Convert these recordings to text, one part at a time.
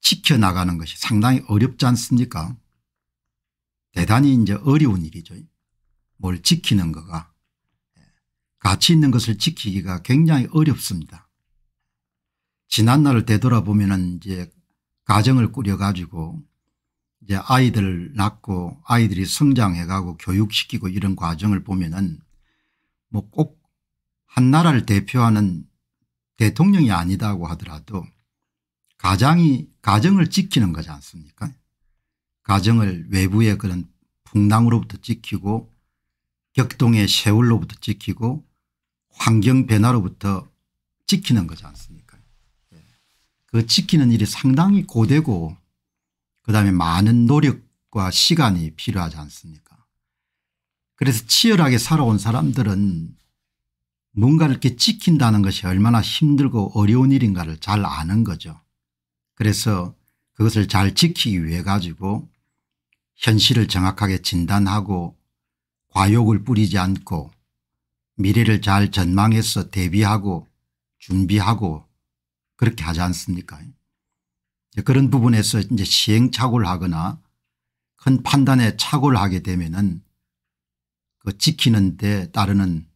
지켜나가는 것이 상당히 어렵지 않습니까 대단히 이제 어려운 일이죠. 뭘 지키는 거가 예. 가치 있는 것을 지키기가 굉장히 어렵습니다. 지난날을 되돌아보면 이제 가정을 꾸려가지고 이제 아이들을 낳고 아이들이 성장해가고 교육시키고 이런 과정을 보면은 뭐 꼭 한 나라를 대표하는 대통령이 아니다고 하더라도 가장이 가정을 지키는 거지 않습니까 가정을 외부의 그런 풍랑으로부터 지키고 격동의 세월로부터 지키고 환경 변화로부터 지키는 거지 않습니까 예. 그 지키는 일이 상당히 고되고 그다음에 많은 노력과 시간이 필요하지 않습니까 그래서 치열하게 살아온 사람들은 뭔가를 이렇게 지킨다는 것이 얼마나 힘들고 어려운 일인가를 잘 아는 거죠. 그래서 그것을 잘 지키기 위해 가지고 현실을 정확하게 진단하고 과욕을 뿌리지 않고 미래를 잘 전망해서 대비하고 준비하고 그렇게 하지 않습니까 그런 부분에서 이제 시행착오를 하거나 큰 판단에 착오를 하게 되면은 그 지키는 데 따르는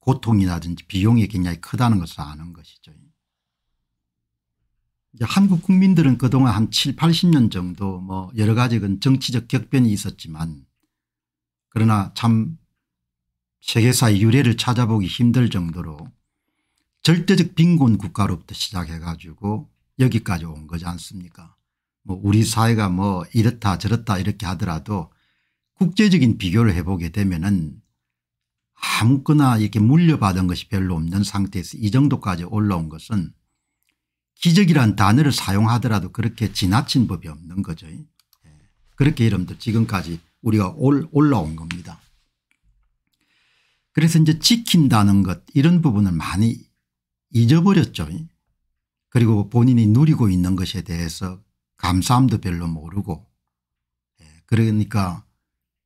고통이라든지 비용이 굉장히 크다는 것을 아는 것이죠. 한국 국민들은 그동안 한 7, 80년 정도 뭐 여러 가지 정치적 격변이 있었지만 그러나 참 세계사의 유래를 찾아보기 힘들 정도로 절대적 빈곤 국가로부터 시작해 가지고 여기까지 온 거지 않습니까 뭐 우리 사회가 뭐 이렇다 저렇다 이렇게 하더라도 국제적인 비교를 해보게 되면은 아무거나 이렇게 물려받은 것이 별로 없는 상태에서 이 정도까지 올라온 것은 기적이란 단어를 사용하더라도 그렇게 지나친 법이 없는 거죠. 예. 그렇게 여러분들 지금까지 우리가 올라온 겁니다. 그래서 이제 지킨다는 것 이런 부분을 많이 잊어버렸죠. 예. 그리고 본인이 누리고 있는 것에 대해서 감사함도 별로 모르고 예. 그러니까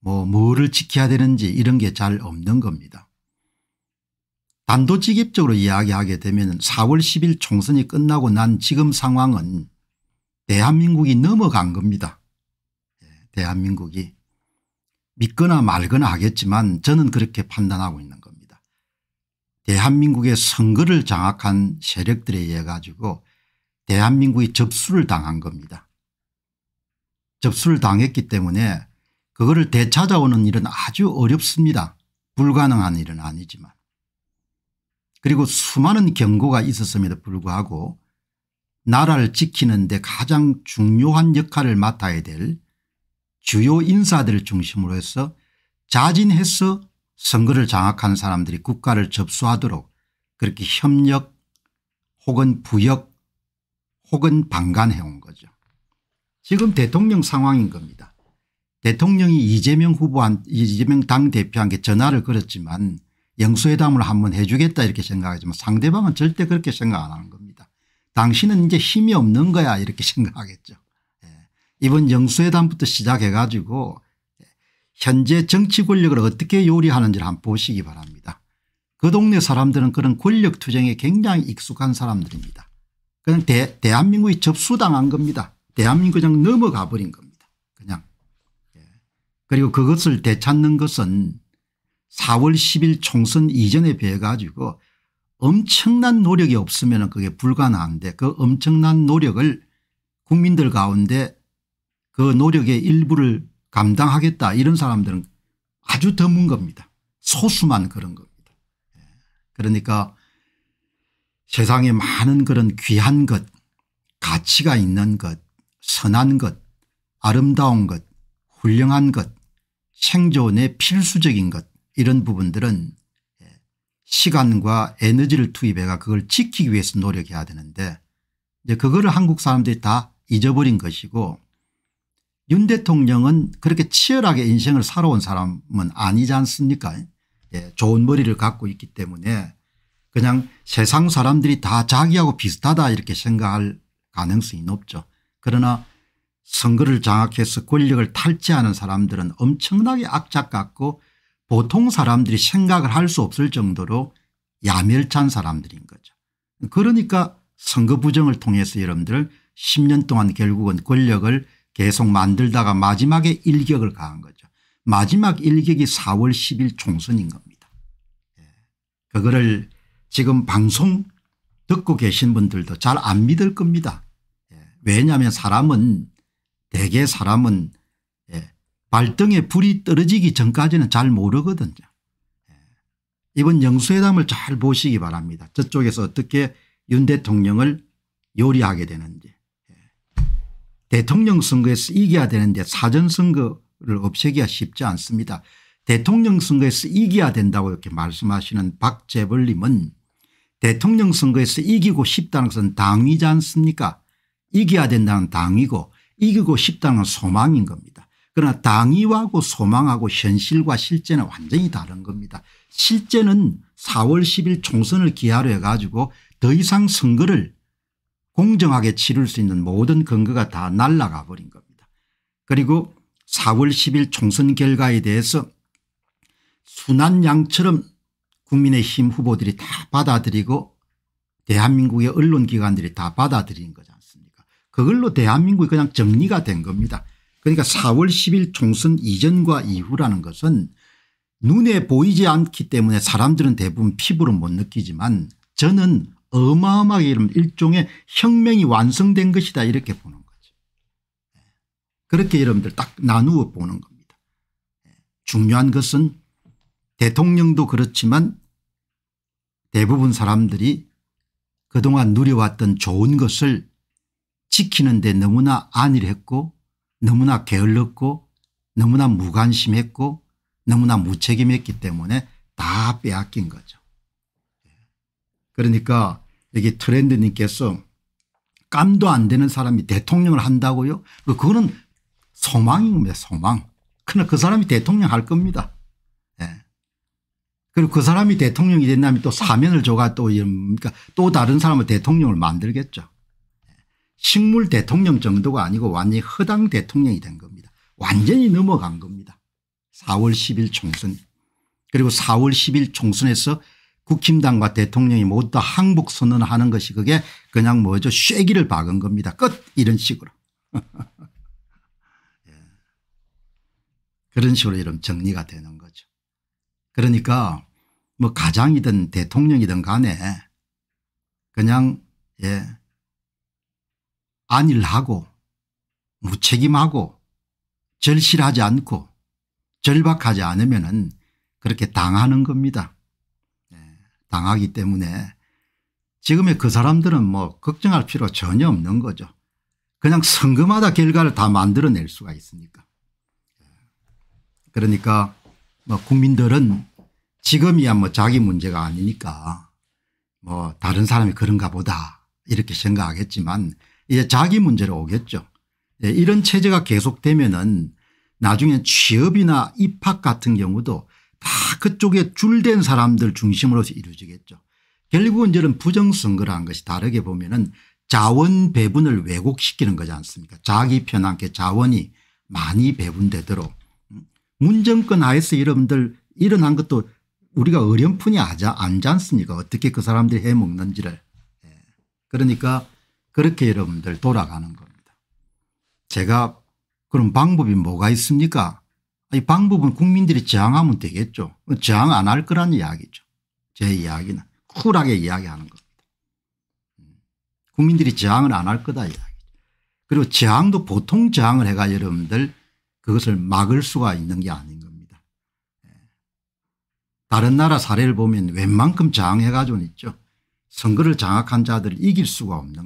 뭐 뭐를 지켜야 되는지 이런 게 잘 없는 겁니다. 단도직입적으로 이야기하게 되면 4월 10일 총선이 끝나고 난 지금 상황은 대한민국이 넘어간 겁니다. 예, 대한민국이 믿거나 말거나 하겠지만 저는 그렇게 판단하고 있는 겁니다. 대한민국의 선거를 장악한 세력들에 의해 가지고 대한민국이 접수를 당한 겁니다. 접수를 당했기 때문에 그거를 되찾아오는 일은 아주 어렵습니다. 불가능한 일은 아니지만. 그리고 수많은 경고가 있었음에도 불구하고 나라를 지키는 데 가장 중요한 역할을 맡아야 될 주요 인사들을 중심으로 해서 자진해서 선거를 장악한 사람들이 국가를 접수하도록 그렇게 협력 혹은 부역 혹은 방관해온 거죠. 지금 대통령 상황인 겁니다. 대통령이 이재명 후보한 이재명 당대표한테 전화를 걸었지만 영수회담을 한번 해주겠다 이렇게 생각하지만 상대방은 절대 그렇게 생각 안 하는 겁니다. 당신은 이제 힘이 없는 거야 이렇게 생각하겠죠. 예. 이번 영수회담부터 시작해 가지고 예. 현재 정치 권력을 어떻게 요리하는지를 한번 보시기 바랍니다. 그 동네 사람들은 그런 권력 투쟁에 굉장히 익숙한 사람들입니다. 그냥 대, 대한민국이 접수당한 겁니다. 대한민국 그냥 넘어가 버린 겁니다. 그냥. 예. 그리고 그것을 되찾는 것은 4월 10일 총선 이전에 비해 가지고 엄청난 노력이 없으면 그게 불가능한데 그 엄청난 노력을 국민들 가운데 그 노력의 일부를 감당하겠다 이런 사람들은 아주 드문 겁니다. 소수만 그런 겁니다. 예. 그러니까 세상에 많은 그런 귀한 것 가치가 있는 것 선한 것 아름다운 것 훌륭한 것 생존의 필수적인 것 이런 부분들은 예, 시간과 에너지를 투입해가 그걸 지키기 위해서 노력해야 되는데 이제 그거를 한국 사람들이 다 잊어버린 것이고 윤 대통령은 그렇게 치열하게 인생을 살아온 사람은 아니지 않습니까 예, 좋은 머리를 갖고 있기 때문에 그냥 세상 사람들이 다 자기하고 비슷하다 이렇게 생각할 가능성이 높죠. 그러나 선거를 장악해서 권력을 탈취하는 사람들은 엄청나게 악착 같고 보통 사람들이 생각을 할 수 없을 정도로 야멸찬 사람들인 거죠. 그러니까 선거 부정을 통해서 여러분들 10년 동안 결국은 권력을 계속 만들다가 마지막에 일격을 가한 거죠. 마지막 일격이 4월 10일 총선인 겁니다. 예. 그거를 지금 방송 듣고 계신 분들도 잘 안 믿을 겁니다. 예. 왜냐하면 사람은 대개 사람은 발등에 불이 떨어지기 전까지는 잘 모르거든요. 예. 이번 영수회담을 잘 보시기 바랍니다. 저쪽에서 어떻게 윤 대통령을 요리하게 되는지. 예. 대통령 선거에서 이겨야 되는데 사전선거를 없애기가 쉽지 않습니다. 대통령 선거에서 이겨야 된다고 이렇게 말씀하시는 박재벌님은 대통령 선거에서 이기고 싶다는 것은 당위지 않습니까 이겨야 된다는 당이고 이기고 싶다는 소망인 겁니다. 그러나 당위하고 소망하고 현실과 실제는 완전히 다른 겁니다. 실제는 4월 10일 총선을 기하로 해가지고 더 이상 선거를 공정하게 치를 수 있는 모든 근거가 다 날라가 버린 겁니다. 그리고 4월 10일 총선 결과에 대해서 순한양처럼 국민의힘 후보들이 다 받아들이고 대한민국의 언론기관들이 다 받아들인 거지 않습니까 그걸로 대한민국이 그냥 정리가 된 겁니다. 그러니까 4월 10일 총선 이전과 이후라는 것은 눈에 보이지 않기 때문에 사람들은 대부분 피부로 못 느끼지만 저는 어마어마하게 이러면 일종의 혁명이 완성된 것이다 이렇게 보는 거죠. 그렇게 여러분들 딱 나누어 보는 겁니다. 중요한 것은 대통령도 그렇지만 대부분 사람들이 그동안 누려왔던 좋은 것을 지키는 데 너무나 안일했고 너무나 게을렀고 너무나 무관심했고 너무나 무책임했기 때문에 다 빼앗긴 거죠. 그러니까 여기 트렌드님께서 깜도 안 되는 사람이 대통령을 한다고요? 그, 그거는 소망입니다. 소망. 그러나 그 사람이 대통령 할 겁니다. 예. 그리고 그 사람이 대통령이 된다면 또 사면을 줘가 또, 그러니까 또 다른 사람을 대통령을 만들겠죠. 식물 대통령 정도가 아니고 완전히 허당 대통령이 된 겁니다. 완전히 넘어간 겁니다. 4월 10일 총선 그리고 4월 10일 총선에서 국힘당과 대통령이 모두 다 항복 선언하는 것이 그게 그냥 뭐죠 쇠기를 박은 겁니다. 끝 이런 식으로. 예. 그런 식으로 이런 정리가 되는 거죠. 그러니까 뭐 가장이든 대통령이든 간에 그냥 예 안일하고 무책임하고 절실하지 않고 절박하지 않으면 은 그렇게 당하는 겁니다. 예, 당하기 때문에 지금의 그 사람들은 뭐 걱정할 필요 전혀 없는 거죠. 그냥 선거마다 결과를 다 만들어낼 수가 있으니까. 예, 그러니까 뭐 국민들은 지금이야 뭐 자기 문제가 아니니까 뭐 다른 사람이 그런가 보다 이렇게 생각하겠지만 이제 자기 문제로 오겠죠. 예, 이런 체제가 계속되면은 나중에 취업이나 입학 같은 경우도 다 그쪽에 줄된 사람들 중심으로 이루어지겠죠. 결국은 저런 부정선거라는 것이 다르게 보면은 자원 배분을 왜곡시키는 거지 않습니까 자기 편한게 자원이 많이 배분되도록 음, 문정권 하에서 여러분들 일어난 것도 우리가 어렴풋이 아자, 알지 않습니까 어떻게 그 사람들이 해먹는지를 예, 그러니까 그렇게 여러분들 돌아가는 겁니다. 제가 그럼 방법이 뭐가 있습니까? 이 방법은 국민들이 저항하면 되겠죠. 저항 안 할 거란 이야기죠. 제 이야기는 쿨하게 이야기하는 겁니다. 국민들이 저항을 안 할 거다 이야기. 그리고 저항도 보통 저항을 해가 여러분들 그것을 막을 수가 있는 게 아닌 겁니다. 예. 다른 나라 사례를 보면 웬만큼 저항해 가지고 있죠. 선거를 장악한 자들을 이길 수가 없는